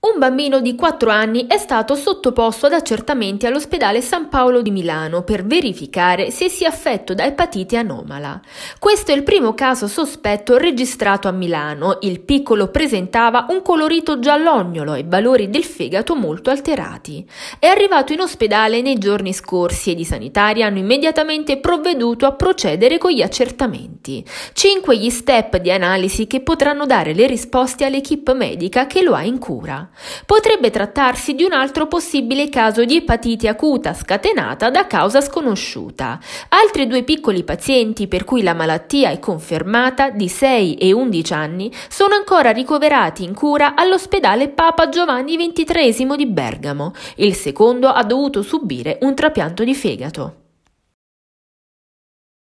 Un bambino di 4 anni è stato sottoposto ad accertamenti all'ospedale San Paolo di Milano per verificare se sia affetto da epatite anomala. Questo è il primo caso sospetto registrato a Milano. Il piccolo presentava un colorito giallognolo e valori del fegato molto alterati. È arrivato in ospedale nei giorni scorsi ed i sanitari hanno immediatamente provveduto a procedere con gli accertamenti. Cinque gli step di analisi che potranno dare le risposte all'equipe medica che lo ha in cura. Potrebbe trattarsi di un altro possibile caso di epatite acuta scatenata da causa sconosciuta. Altri due piccoli pazienti per cui la malattia è confermata, di 6 e 11 anni, sono ancora ricoverati in cura all'ospedale Papa Giovanni XXIII di Bergamo. Il secondo ha dovuto subire un trapianto di fegato.